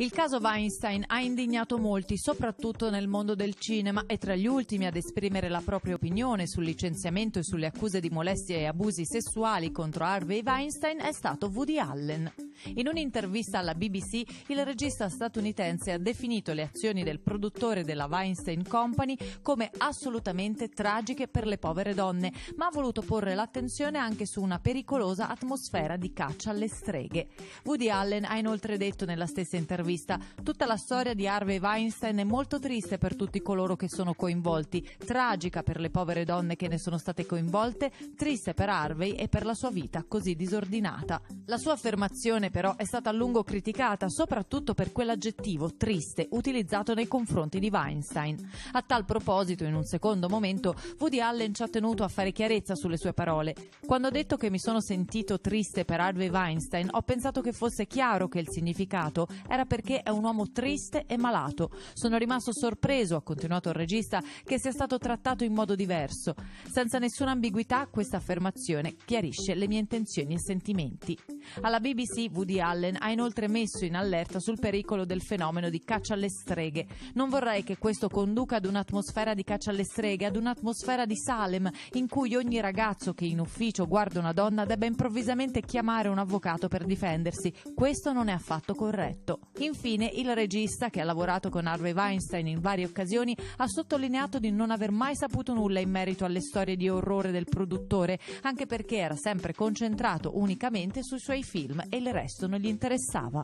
Il caso Weinstein ha indignato molti, soprattutto nel mondo del cinema, e tra gli ultimi ad esprimere la propria opinione sul licenziamento e sulle accuse di molestie e abusi sessuali contro Harvey Weinstein è stato Woody Allen. In un'intervista alla BBC, il regista statunitense ha definito le azioni del produttore della Weinstein Company come assolutamente tragiche per le povere donne, ma ha voluto porre l'attenzione anche su una pericolosa atmosfera di caccia alle streghe. Woody Allen ha inoltre detto nella stessa intervista: Tutta la storia di Harvey Weinstein è molto triste per tutti coloro che sono coinvolti, tragica per le povere donne che ne sono state coinvolte, triste per Harvey e per la sua vita così disordinata. La sua affermazione canzone però è stata a lungo criticata soprattutto per quell'aggettivo triste utilizzato nei confronti di Weinstein. A tal proposito, in un secondo momento, Woody Allen ci ha tenuto a fare chiarezza sulle sue parole. Quando ho detto che mi sono sentito triste per Harvey Weinstein, ho pensato che fosse chiaro che il significato era perché è un uomo triste e malato. Sono rimasto sorpreso, ha continuato il regista, che sia stato trattato in modo diverso. Senza nessuna ambiguità, questa affermazione chiarisce le mie intenzioni e sentimenti. Alla BBC Woody Allen ha inoltre messo in allerta sul pericolo del fenomeno di caccia alle streghe. Non vorrei che questo conduca ad un'atmosfera di caccia alle streghe, ad un'atmosfera di Salem, in cui ogni ragazzo che in ufficio guarda una donna debba improvvisamente chiamare un avvocato per difendersi. Questo non è affatto corretto. Infine, il regista, che ha lavorato con Harvey Weinstein in varie occasioni, ha sottolineato di non aver mai saputo nulla in merito alle storie di orrore del produttore, anche perché era sempre concentrato unicamente sui suoi film e il resto questo non gli interessava.